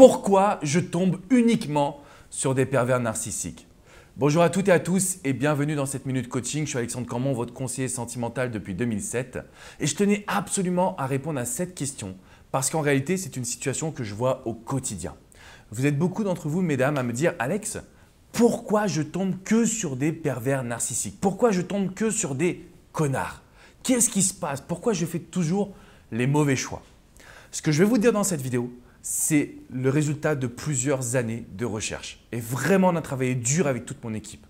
Pourquoi je tombe uniquement sur des pervers narcissiques Bonjour à toutes et à tous et bienvenue dans cette minute coaching. Je suis Alexandre Camon, votre conseiller sentimental depuis 2007 et je tenais absolument à répondre à cette question parce qu'en réalité, c'est une situation que je vois au quotidien. Vous êtes beaucoup d'entre vous, mesdames, à me dire Alex, pourquoi je tombe que sur des pervers narcissiques Pourquoi je tombe que sur des connards Qu'est-ce qui se passe Pourquoi je fais toujours les mauvais choix Ce que je vais vous dire dans cette vidéo, c'est le résultat de plusieurs années de recherche. Et vraiment, on travail dur avec toute mon équipe.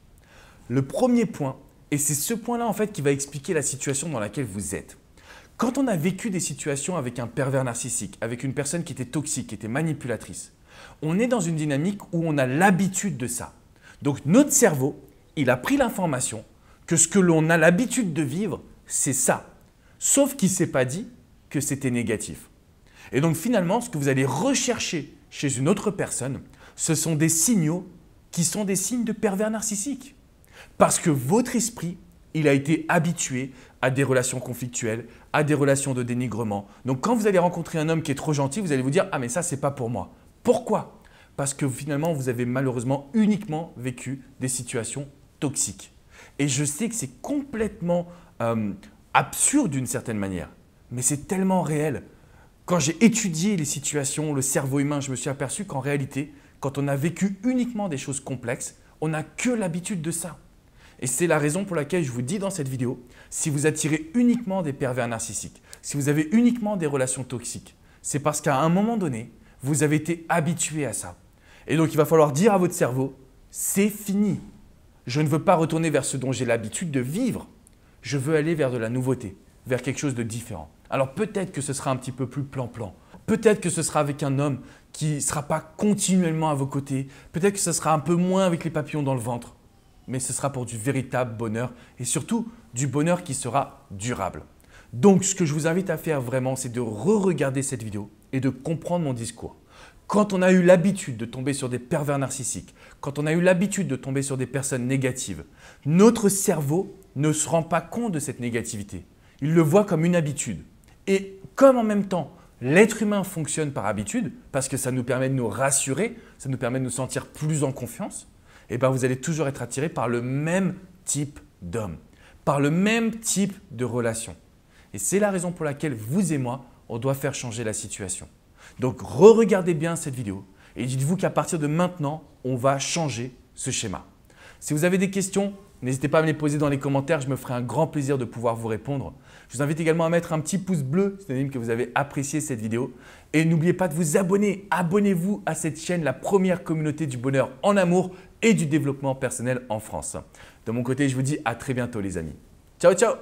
Le premier point, et c'est ce point-là en fait qui va expliquer la situation dans laquelle vous êtes. Quand on a vécu des situations avec un pervers narcissique, avec une personne qui était toxique, qui était manipulatrice, on est dans une dynamique où on a l'habitude de ça. Donc notre cerveau, il a pris l'information que ce que l'on a l'habitude de vivre, c'est ça. Sauf qu'il ne s'est pas dit que c'était négatif. Et donc finalement, ce que vous allez rechercher chez une autre personne, ce sont des signaux qui sont des signes de pervers narcissique. Parce que votre esprit, il a été habitué à des relations conflictuelles, à des relations de dénigrement. Donc quand vous allez rencontrer un homme qui est trop gentil, vous allez vous dire "Ah mais ça c'est pas pour moi." Pourquoi Parce que finalement, vous avez malheureusement uniquement vécu des situations toxiques. Et je sais que c'est complètement euh, absurde d'une certaine manière, mais c'est tellement réel. Quand j'ai étudié les situations, le cerveau humain, je me suis aperçu qu'en réalité, quand on a vécu uniquement des choses complexes, on n'a que l'habitude de ça. Et c'est la raison pour laquelle je vous dis dans cette vidéo, si vous attirez uniquement des pervers narcissiques, si vous avez uniquement des relations toxiques, c'est parce qu'à un moment donné, vous avez été habitué à ça. Et donc il va falloir dire à votre cerveau, c'est fini. Je ne veux pas retourner vers ce dont j'ai l'habitude de vivre. Je veux aller vers de la nouveauté, vers quelque chose de différent. Alors peut-être que ce sera un petit peu plus plan-plan. Peut-être que ce sera avec un homme qui ne sera pas continuellement à vos côtés. Peut-être que ce sera un peu moins avec les papillons dans le ventre. Mais ce sera pour du véritable bonheur et surtout du bonheur qui sera durable. Donc ce que je vous invite à faire vraiment, c'est de re-regarder cette vidéo et de comprendre mon discours. Quand on a eu l'habitude de tomber sur des pervers narcissiques, quand on a eu l'habitude de tomber sur des personnes négatives, notre cerveau ne se rend pas compte de cette négativité. Il le voit comme une habitude. Et comme en même temps, l'être humain fonctionne par habitude, parce que ça nous permet de nous rassurer, ça nous permet de nous sentir plus en confiance, et eh ben, vous allez toujours être attiré par le même type d'homme, par le même type de relation. Et c'est la raison pour laquelle vous et moi, on doit faire changer la situation. Donc re-regardez bien cette vidéo et dites-vous qu'à partir de maintenant, on va changer ce schéma. Si vous avez des questions, N'hésitez pas à me les poser dans les commentaires, je me ferai un grand plaisir de pouvoir vous répondre. Je vous invite également à mettre un petit pouce bleu, c'est-à-dire que vous avez apprécié cette vidéo. Et n'oubliez pas de vous abonner, abonnez-vous à cette chaîne, la première communauté du bonheur en amour et du développement personnel en France. De mon côté, je vous dis à très bientôt les amis. Ciao ciao